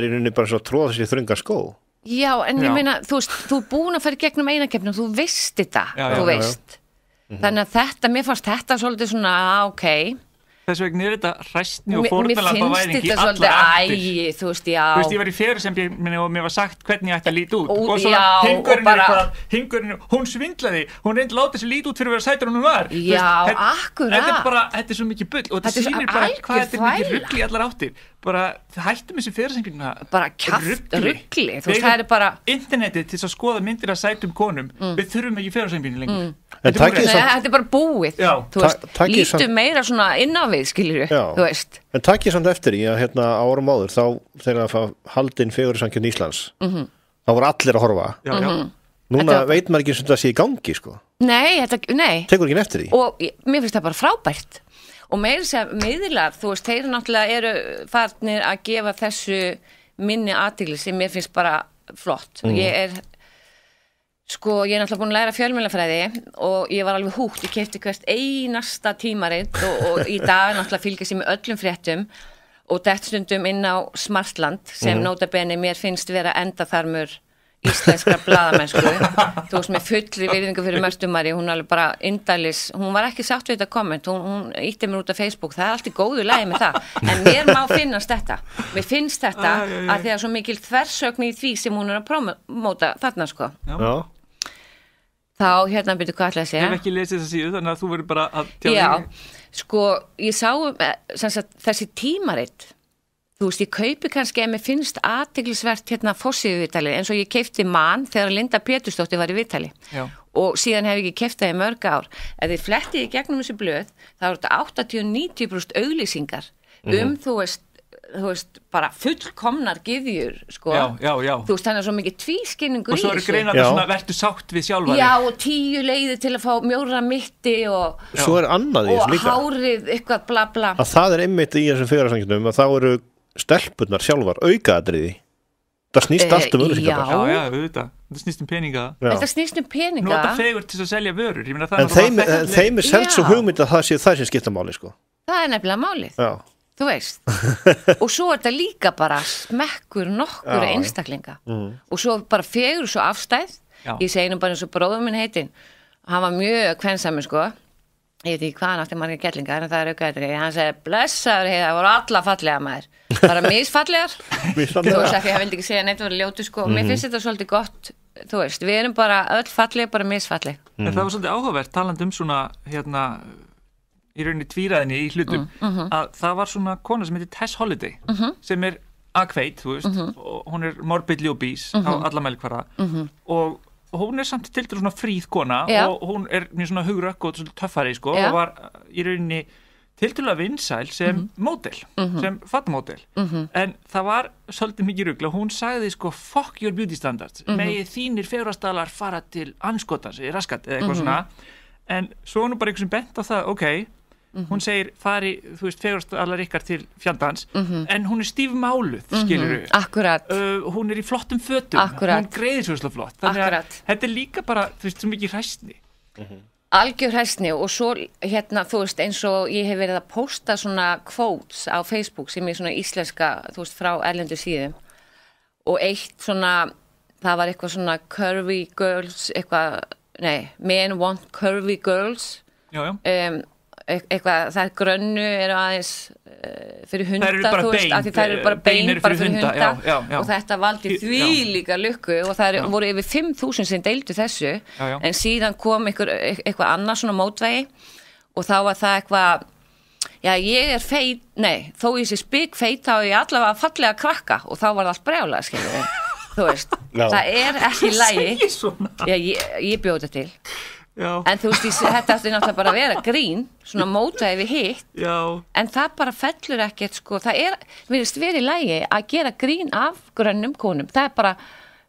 er í rauninni bara svo tróðs í þrunga skó Já, en já. ég meina, þú veist, þú er búin að fara gegnum einakefnum, þú veist þetta, já, þú veist. Mhm. Þannig að þetta, mér fannst þetta svolítið svona, ok, Þess vegna er þetta ræstni og fórnalampa væðingi allar aftur. Æ, þú veist, já. Þú veist, ég var í fyrir sem ég, og mér var sagt hvernig ég ætti að líti út. Ó, og svo hingurinn er eitthvað, hingurinn, hún svindlaði, hún reyndi láta sér líti út fyrir að vera sætur en hún var. Já, veist, akkurat. Þetta er bara, þetta er svo mikið bull og þetta sýnir bara hvað þetta er mikið ruggli allar áttir. Bara, það hættum þessi fyrirsengina. Bara kæft ruggli, þú veist, það er bara. Internetið til að skoða myndir að sætum konum, mm. við þurfum ekki fyrirsengina lengur. Mm. Þetta er bara búið, þú veist, lítu meira svona inn á við, skiljur þú veist en takk ég samt eftir í að hérna árum áður þá þegar það haldinn fegurinsangjönd Íslands mm -hmm. þá voru allir að horfa já, já. Mhm. núna þetta... veit maður ekki sem það sé í gangi sko. nei, þetta, nei tekur ekki eftir því og mér finnst það bara frábært og meður sem miðlar, þú veist, þeir náttúrulega eru farnir að gefa þessu minni aðtíli sem mér finnst bara flott mm. og ég er Sko ég er náttúrulega búin að læra fjölmjölafræði og ég var alveg húgt, ég kefti hvert einasta tímaritt og, og í dag náttúrulega fylgjast ég með öllum fréttum og dætt stundum inn á Smartland sem mm. nótabenni mér finnst vera endaþarmur íslenskra bladamennsku þú veist með fullri virðingu fyrir mörgstumari, hún alveg bara indælis, hún var ekki sátt við þetta komment, hún, hún ítti mér út af Facebook, það er allt í góðu lægi með það, en mér má finnast þetta, mér finnst þetta að því að svo mikil þversögn í því sem hún er að promóta þarna sko. Já þá hérna byrju hvað ætla að segja Ég hef ekki lesið þess að síðu þannig að þú verður bara að tjáða Já, sko ég sá eh, sagt, þessi tímaritt þú veist, ég kaupi kannski ef mér finnst aðtiklisvert hérna fossið í Vittali eins og ég keipti mann þegar Linda Péturstótti var í Vittali og síðan hef ég ekki keiftið í mörg ár ef þið flettiði gegnum þessu blöð þá eru þetta 80-90% auglýsingar mm -hmm. um mhm. þú veist þú veist, bara fullkomnar gyðjur, sko. Já, já, já. Þú veist, hann er svo mikið tvískinningur í þessu. Og svo eru greinandi svona, verður sátt við sjálfari. Já, og tíu leiði til að fá mjóra mitti og... Já. Svo er annað í þessu líka. Og hárið, eitthvað, bla, bla. Að það er einmitt í þessum fyrirsanginum að þá eru stelpunar sjálfar aukaðriði. Það snýst eh, allt um öðurskapar. Já, já, við veitum það. Það snýst um peninga. Það snýst um peninga. Nú er þetta fegur til að selja vörur. Ég meina, en þeim, þeim er selgt svo hugmynd að það sé það sem skipta máli, sko. Það er nefnilega málið. Já. Þú veist, og svo er þetta líka bara smekkur nokkur einstaklinga mm. og svo bara fegur svo afstæð, Já. ég segi nú bara eins og bróðum minn heitinn, hann var mjög kvensamur sko, ég veit ekki hvað hann átti margir gællingar en það er aukaðið hann segi blessaður, það voru alla fallega maður bara misfallegar þú veist ekki, ég vildi ekki segja neitt að vera ljótu sko, mm. mér mhm. finnst þetta svolítið gott þú veist, við erum bara öll fallega, bara misfalleg mm. En það var svolítið áhugavert, taland um svona hérna í rauninni tvíraðinni í hlutum mm, mm -hmm. að það var svona kona sem heitir Tess Holiday mm -hmm. sem er akveit, þú veist -hmm. og hún er morbidli og bís á mhm. alla meilkvara mhm. og hún er samt til dæru svona fríð kona yeah. og hún er mjög svona hugrökk og töffari sko, yeah. og var uh, í rauninni til dæru að vinsæl sem mhm. módel sem fattmódel en það var svolítið mikið ruggla hún sagði sko fuck your beauty standards með þínir fjórastalar fara til anskotans, raskat eða eitthvað svona en svo er nú bara einhversum bent á það, ok mm -hmm. hún segir fari, þú veist, fegurstalar ykkar til fjandans, mm -hmm. en hún er stífmáluð, mhm. skilur við. Akkurat. Uh, hún er í flottum fötum. Akkurat. Hún greiðir svo flott. Þannig Akkurat. að þetta er líka bara, þú veist, svo mikið hræstni. Mhm. Algjör hræstni og svo, hérna, þú veist, eins og ég hef verið að posta svona quotes á Facebook sem er svona íslenska, þú veist, frá erlendu síðum og eitt svona, það var eitthvað svona curvy girls, eitthvað Nei, men want curvy girls já, já. Um, eitthvað, það er grönnu eru aðeins eh, fyrir hunda það eru bara veist, bein, það eru bara eh, bein eru fyrir, fyrir hunda, hunda já, já, og þetta valdi því líka lukku og það eru, voru yfir 5.000 sem deildu þessu en síðan kom ykkur, eh, eitthvað annars svona mótvegi og þá var það eitthvað Já, ég er feit, nei, þó ég sé spik feit þá er ég allavega að fallega að krakka og þá var það allt brjálega, skiljum við, þú veist, no. það er ekki lægi, ég, ég bjóði til Já. en þú veist, þetta ætti náttúrulega bara að vera grín svona mótaði við hitt Já. en það bara fellur ekkert sko. það er, við veist, verið lægi að gera grín af grönnum konum það er bara,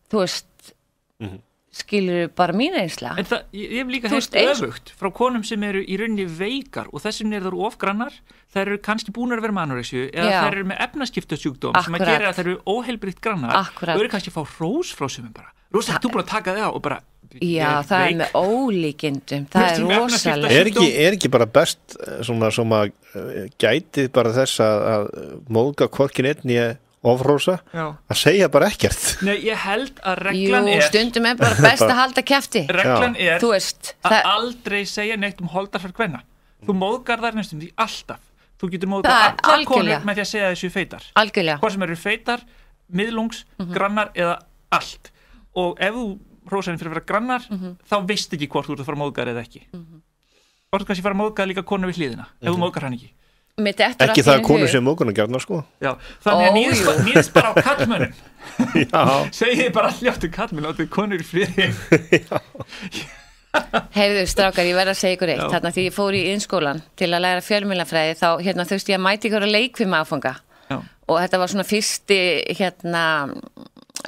þú veist mm -hmm. skilur bara mín einslega en það, ég, ég hef líka hefst öfugt frá konum sem eru í rauninni veikar og þessum er það ofgrannar þær eru kannski búin að vera mannurreysu eða Já. þær eru með efnaskiptasjúkdóm sem að gera að þær eru óheilbriðt grannar Akkurat. og eru kannski að fá rós frá sem bara, rós, þú búin að taka þig á og bara Já, það veik. er með ólíkindum, það er rosalega. Er ekki, er ekki bara best eh, svona sem eh, að gætið bara þess að móðga korkin einn í ofrósa að segja bara ekkert? Nei, ég held að reglan Jú, er... Jú, stundum er bara best að halda kæfti. Reglan Já. er veist, að það... aldrei segja neitt um holdarfarkvenna. Þú móðgar þar næstum því alltaf. Þú getur móðgar alla algjörlega. konur með því að segja þessu feitar. Algjörlega. Hvað sem eru feitar, miðlungs, mm -hmm. grannar eða allt. Og ef þú hrósarinn fyrir að vera grannar mm -hmm. þá veist ekki hvort þú ert að fara móðgar eða ekki mm -hmm. Hvort kannski fara móðgar líka konu við hlýðina ef þú mhm. móðgar hann ekki ekki það að konu sem okkurna gerna sko já, þannig að nýðist bara, nýðist bara á kallmönnum segið bara alljátt um kallmönn áttu konur í friði heyrðu strákar ég verða að segja ykkur eitt já. þarna því ég fór í innskólan til að læra fjölmjölafræði þá hérna þurfti ég að mæti ykkur að leik við maður að fanga og þetta var svona fyrsti hérna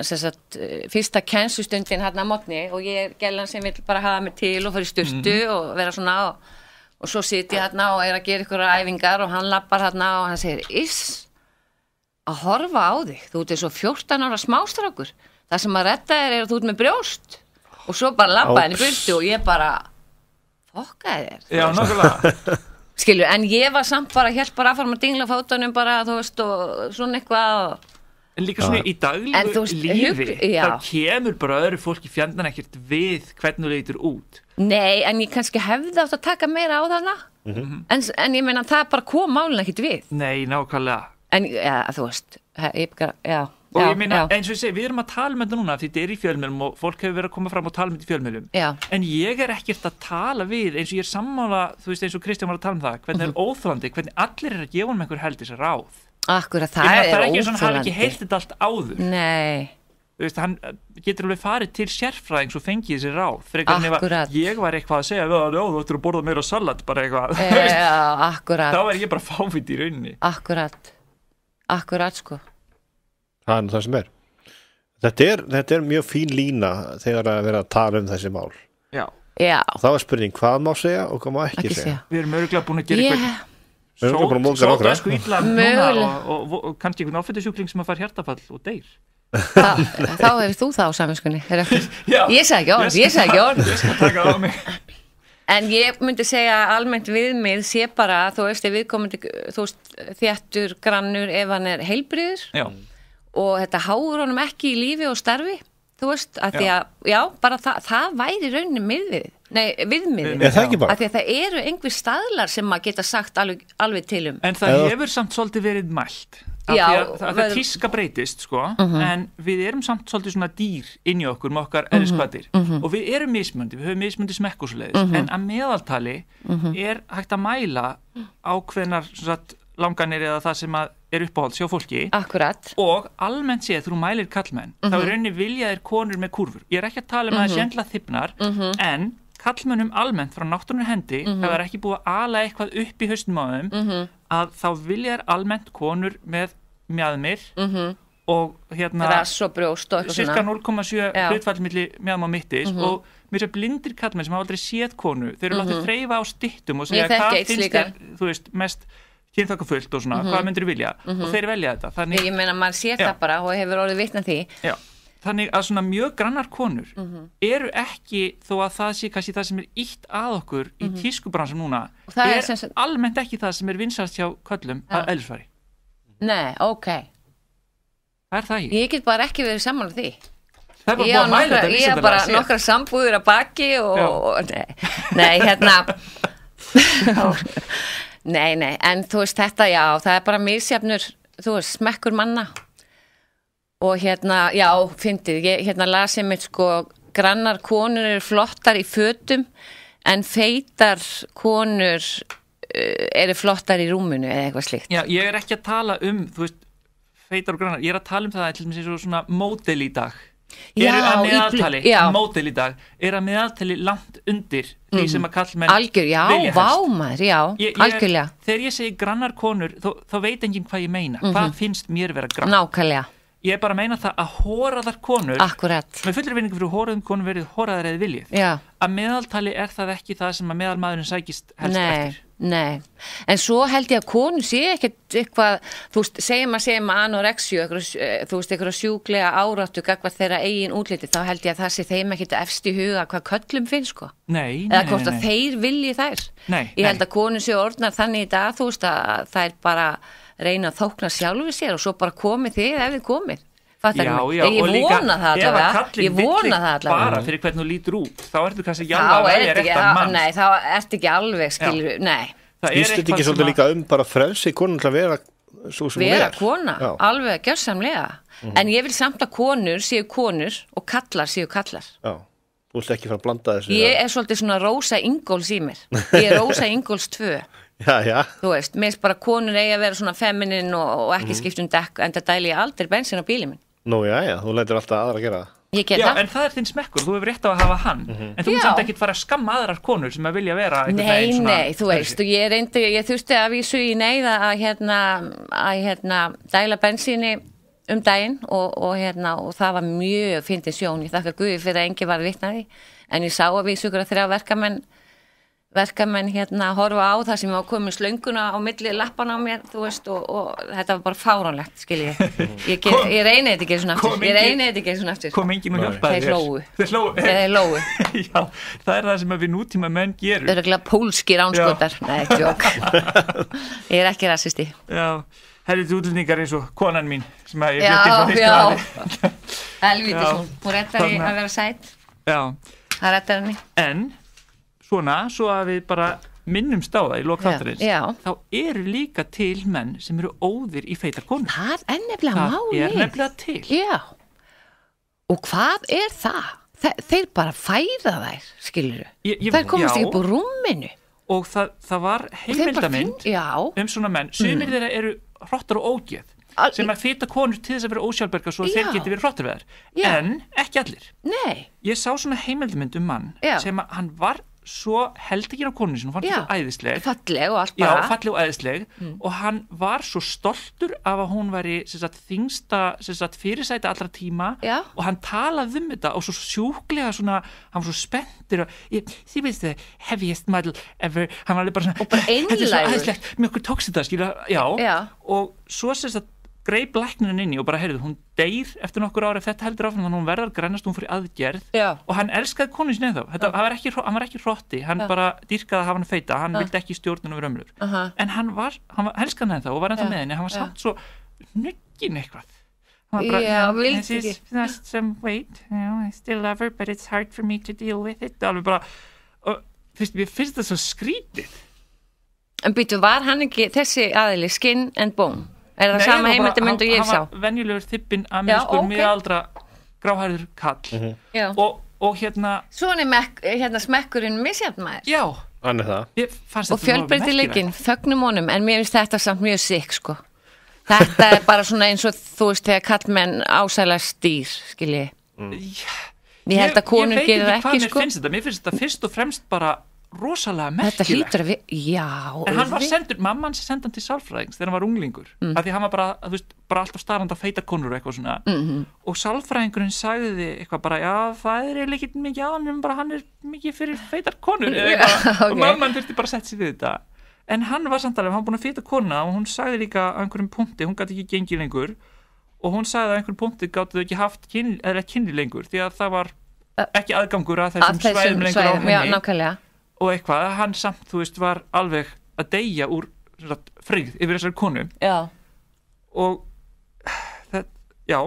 sagt, eh, fyrsta kænslustundin hérna á mótni og ég er gellan sem vil bara hafa mig til og fara í styrtu mm. og vera svona og, og svo sitt ég hérna og er að gera ykkur æfingar og hann lappar hérna og hann segir Ís, að horfa á þig, þú ert eins og 14 ára smástrákur, það sem að retta þér er að þú ert með brjóst og svo bara lappa henni byrtu og ég bara fokkaði þér Já, nákvæmlega Skilju, en ég var samt bara að hjálpa að fara með dingla fátunum bara, þú veist, og svona eitthvað og En líka svona ah. í daglegu lífi, þá kemur bara öðru fólki fjandan ekkert við hvernig þú leytur út. Nei, en ég kannski hefði átt að taka meira á þarna, mm -hmm. en, en ég meina það bara kom málun ekkert við. Nei, nákvæmlega. En ja, þú veist, ég byggar, já. Og já, ég meina, já. eins og ég segi, við erum að tala með um þetta núna því þetta er í fjölmjölum og fólk hefur verið að koma fram og tala með um þetta í fjölmjölum. Já. En ég er ekkert að tala við eins og ég er sammála, þú veist eins og Kristján var að tala um það, hvernig mm -hmm. er óþlandi, hvernig allir er að gefa um einhver heldis ráð. Akkurat, það er óþólandi. Það er ekki svona, hann hefði ekki heilt þetta allt áður. Nei. Þú veist, hann uh, getur alveg farið til sérfræðing svo fengið þessi ráð. Akkurat. Ég var eitthvað að segja, þú ættur að borða meira salat, bara eitthvað. E, akkurat. Þá er ég bara fávit í rauninni. Akkurat. Akkurat, sko. Það er það sem er. Þetta er, þetta er mjög fín lína þegar að vera að tala um þessi mál. Já. Já. Þá er spurning hvað má segja og hvað má ekki, ekki segja. segja. Við erum öruglega búin að gera yeah. eitthvað sóta sko illa og, og, og, og kannski einhvern áfættisjúkling sem að fara hjartafall og deyr Þa, þá hefur þú það á saminskunni ég sagði ekki orð ég sagði ekki orð ég skal taka á mig En ég myndi segja almennt viðmið sé bara að þú veist að viðkomandi þú veist þjættur, grannur ef hann er heilbriður já. og þetta háður honum ekki í lífi og starfi þú veist að já. því að já bara það, það væri rauninni miðvið Nei, viðmiðin. Er það ekki bara? Af það eru einhver staðlar sem maður geta sagt alveg, alveg til um. En það Eða... hefur samt svolítið verið mælt. Af Já. Að, að það við... tíska breytist, sko, uh mhm. -huh. en við erum samt svolítið svona dýr inn í okkur með okkar mhm. eðliskvatir. Uh mhm. -huh. uh -huh. Og við erum mismöndi, við höfum mismöndi smekkusleðis, en að meðaltali er hægt að mæla ákveðnar sagt, langanir eða það sem að er uppáhalds hjá fólki Akkurat. og almennt séð þú mælir kallmenn, þá er rauninni viljaðir konur með kurfur. Ég er ekki að tala um að það er sjengla þippnar, en kallmönnum almennt frá náttúrunni hendi mm -hmm. ef það er ekki búið að ala eitthvað upp í höstum á þeim mm -hmm. að þá viljar almennt konur með mjadmir mm -hmm. og hérna cirka 0,7 hlutfallmilli mjadm á mittis mhm. og mér sé blindir kallmenn sem hafa aldrei séð konu þeir eru látið mhm. þreyfa á stittum og segja hvað finnst þér, þú veist, mest kynþakka fullt og svona, mhm. hvað myndir þú vilja og þeir velja þetta Þannig... ég, ég meina, maður sé það bara og hefur orðið vitna því Já þannig að svona mjög grannar konur mm -hmm. eru ekki þó að það sé kannski það sem er ítt að okkur mm -hmm. í mhm. tískubransum núna er, er sem... almennt ekki það sem er vinsast hjá köllum ja. að elsfari Nei, ok Það er það ekki Ég get bara ekki verið saman á því Ég hafa nokkra, ég bara nokkra sambúður að baki og, og nei, nei, hérna Nei, nei, en þú veist þetta já, það er bara mísjafnur þú veist, smekkur manna og hérna, já, fyndið, ég hérna lasið mér sko, grannar konur eru flottar í fötum en feitar konur eh, eru flottar í rúmunu eða eitthvað slikt. Já, ég er ekki að tala um, þú veist, feitar og grannar, ég er að tala um það, til og með sér svona mótel í dag. Já, eru að meðaltali, mótil í dag eru að meðaltali langt undir því mm. sem að kall menn algjör, já, vámaður, já, ég, ég, algjörlega þegar ég segi grannar konur, þó, þá veit enginn hvað ég meina, mm -hmm. hvað finnst mér vera grann nákvæmlega ég er bara að meina það að hóraðar konur Akkurat. með fullri vinningu fyrir hóraðum konur verið hóraðar eða viljið Já. að meðaltali er það ekki það sem að meðalmaðurinn sækist helst Nei. eftir Nei, en svo held ég að konu sé ekkert eitthvað, þú veist, segjum að segjum að anorexju, eh, þú veist, eitthvað sjúglega áratu gagvað þeirra eigin útliti, þá held ég að það sé þeim ekkert efst í huga hvað köllum finnst, sko. Nei, nei, nei. Eða hvort að þeir vilji þær. Nei, nei. Ég held að konu sé orðnar þannig í dag, þú veist, að það er bara reyna að þókna sjálfu sér og svo bara komið þið ef þið komið Já, já, ég vona það allavega ég vona það allavega bara fyrir hvernig þú lítur út þá ertu kannski já, þá ertu ekki, er ekki alveg skilur, nei Ístu þetta ekki svolítið líka um bara frelsi konun til að vera svo sem hún er? Vera kona, Já. alveg gjörsamlega mm -hmm. en ég vil samt að konur séu konur og kallar séu kallar Já, þú ert ekki frá að blanda þessu Ég er svolítið svona rosa ingóls í mér Ég er rosa ingóls 2 Já, já. Þú veist, minnst bara konur eigi að vera svona feminin og, og ekki mm -hmm. skiptum dekk en það dæli ég aldrei bensin á bílið minn. Nú, já, já, þú lætir alltaf aðra að gera það. Ég get það. Já, en það er þinn smekkur, þú hefur rétt á að hafa hann, mm -hmm. en þú er samt ekkit fara að skamma aðrar konur sem að vilja vera eitthvað einn svona... Nei, nei, þú veist, og ég reyndi, ég þurfti að vísu í neyða að hérna, að hérna dæla bensinni um daginn og, og hérna, og það var mjög fyndið sjón, ég þakka Guði fyrir að engi var vittnaði, en ég sá að við sukur að þrjá verkamenn verkamenn hérna að horfa á það sem á komið slönguna á milli lappan á mér þú veist og, og þetta var bara fáránlegt skilji, ég, ég reyni þetta ekki svona aftur, ég reyni þetta ekki svona aftur kom engin og hjálpa þér, þeir hlóu þeir hlóu, já, það er það sem við nútíma menn gerum, öruglega pólskir ánskotar, nei, tjók ég er ekki rassisti já, herrið útlendingar eins og konan mín sem að ég flytti frá því já, já, helviti svo, hún réttar í að vera sætt já, það réttar henni en svona svo að við bara minnum stáða í lokþáttarins þá eru líka til menn sem eru óðir í feitar konur það er nefnilega máli það er nefnilega til já. og hvað er það? Þe þeir bara fæða þær skilur þau, þær komast já. ekki búið rúminu og það, það var heimildamind um svona menn sem mm. eru hrottar og ógeð Al sem er fyrta konur til þess að vera ósjálfberga svo að já. þeir geti verið hrottarveðar en ekki allir Nei. ég sá svona heimildamind um mann já. sem að hann var svo held ekki á koninu sinu, hún fannst þetta æðisleg falleg og allt bara já, falleg og æðisleg mm. og hann var svo stoltur af að hún væri sagt, þingsta sagt, fyrirsæti allra tíma já. og hann talaði um þetta og svo sjúklega svona, hann var svo spenntur og því veist þið, heaviest model ever, hann var alveg bara svona, bara þetta er svo æðislegt mjög okkur tókst þetta, skilja, já. já og svo sem þetta greip læknirinn inni og bara, heyrðu, hún deyr eftir nokkur ára ef þetta heldur áfram, þannig að hún verðar grænast, hún fyrir aðgerð Já. og hann elskaði konu sinni þá, þetta, hann, var ekki, hann var ekki hrótti, hann Já. bara dýrkaði að hafa hann feita, hann Já. vildi ekki stjórnum við römmlur, uh -huh. en hann var, hann var, elskaði henni þá og var ennþá með henni, hann var samt svo nuggin eitthvað Bara, yeah, we'll this is just some weight you know, I still love her but it's hard for me to deal with it alveg bara og mér finnst það svo skrítið en byttu var hann ekki þessi aðili skin and bone Er það Nei, sama heimildamund og ég sá? Hann var venjulegur þippin að minnskur okay. miðaldra gráhæður kall mm -hmm. og, og hérna Svona hérna, smekkurinn misjafn maður Já, hann er það Og fjölbreytileginn, þögnum honum en mér finnst þetta samt mjög sikk sko Þetta er bara svona eins og þú veist þegar kallmenn ásæla stýr skilji mm. Ég held að konur gerir ekki, ekki sko Mér finnst þetta fyrst og fremst bara rosalega merkilegt við, já, en hann var sendur, mamma hans sendi hann til salfræðings þegar hann var unglingur mm. af því hann var bara, veist, bara alltaf starrand að feita konur og eitthvað svona mm -hmm. og salfræðingurinn sagði þið eitthvað bara já það er ekki mikið á hann bara, hann er mikið fyrir feitar konur okay. og mamman þurfti bara að setja sér við þetta en hann var samtalið, hann var búin að feita kona og hún sagði líka á einhverjum punkti, hún gæti ekki gengið lengur og hún sagði að einhverjum punkti gáttu þau ekki haft kynni, kynni lengur því að það var ekki aðgangur að þessum, að þessum svæðum lengur svæðum, á henni já, og eitthvað, hann samt, þú veist, var alveg að deyja úr sagt, frigð yfir þessari konu já. og það, já,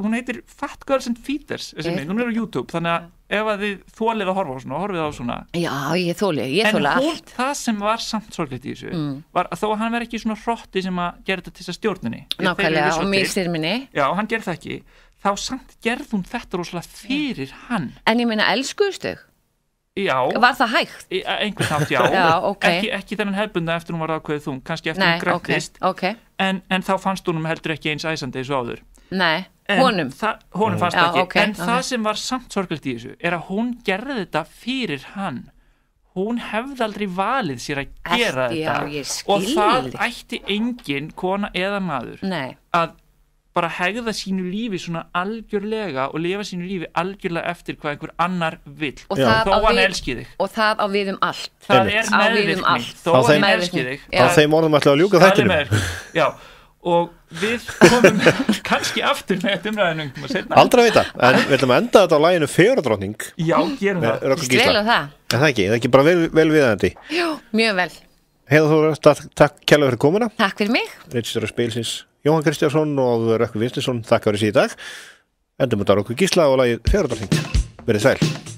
hún heitir Fat Girls and Feeders þessi eh? mynd, hún er á YouTube, þannig að ef að þið þólið að horfa á svona, horfið á svona Já, ég þólið, ég þólið allt En hún, það sem var samt sorgleitt í þessu mm. var að þó að hann verði ekki svona hrótti sem að gera þetta til þess að stjórnunni Nákvæmlega, og mér styrminni Já, hann gerði það ekki, þá samt gerði hún þetta rosalega fyrir hann En ég meina, elskuðustu þau? Já, var það hægt? einhvern tát, já, já okay. ekki, ekki þennan hefbunda eftir hún var aðkveðið þung, kannski eftir Nei, hún grættist okay, okay. en, en þá fannst hún heldur ekki eins æsandi eins og áður Nei, honum? Honum fannst já, ekki, en það sem var samt sorglægt í þessu er að hún gerði þetta fyrir hann hún hefði aldrei valið sér að gera Ætti, þetta já, og það ætti engin kona eða maður Nei. að bara hegða sínu lífi svona algjörlega og lifa sínu lífi algjörlega eftir hvað einhver annar vil og þó hann elski þig og það á við um allt það er um meðvirkning, þó hann elski þig á þeim orðum ætla að ljúka þættinu já, og við komum kannski aftur með þetta umræðinu um aldrei að vita, en við ætlum að enda þetta á læginu fjöradrótning já, gerum það það er ekki, það er ekki bara vel, vel viðandi já, mjög vel Heiða þú, takk kjælega fyrir komuna Takk fyrir mig Ritstur og spilsins Jóhann Kristjáfsson og Rökkur Vinsnesson þakka fyrir síðan dag. Endum þetta Rökkur Gísla og lagið Fjörðarfing. Verðið sæl.